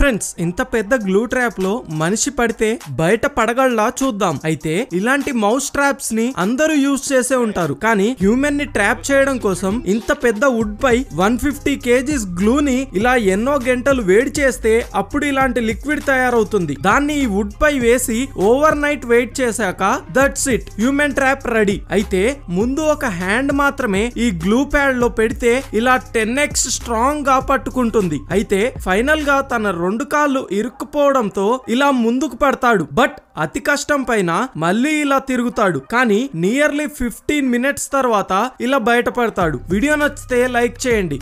friends ఇంత పెద్ద glue trap లో మనిషి పడితే బయట పడగల్లా చూద్దాం అయితే ఇలాంటి మౌస్ ట్రాప్స్ ని అందరూ యూజ్ చేసే ఉంటారు కానీ హ్యూమన్ ని ట్రాప్ చేయడం కోసం ఇంత పెద్ద వుడ్ పై వన్ ఫిఫ్టీ కేజీస్ గ్లూ ని ఇలా ఎన్నో గంటలు వేడి చేస్తే అప్పుడు ఇలాంటి లిక్విడ్ తయారవుతుంది దాన్ని ఈ వుడ్ పై వేసి ఓవర్ నైట్ వెయిట్ చేశాక that's it human trap ready అయితే ముందు ఒక హ్యాండ్ మాత్రమే ఈ గ్లూ ప్యాడ్ లో పెడితే ఇలా టెన్ ఎక్స్ స్ట్రాంగ్ గా పట్టుకుంటుంది అయితే ఫైనల్ గా తన రెండు కాళ్ళు ఇరుక్కుపోవడంతో ఇలా ముందుకు పెడతాడు బట్ అతి కష్టం పైన మళ్ళీ ఇలా తిరుగుతాడు కానీ నియర్లీ ఫిఫ్టీన్ మినిట్స్ తర్వాత ఇలా బయటపడతాడు వీడియో నచ్చితే లైక్ చేయండి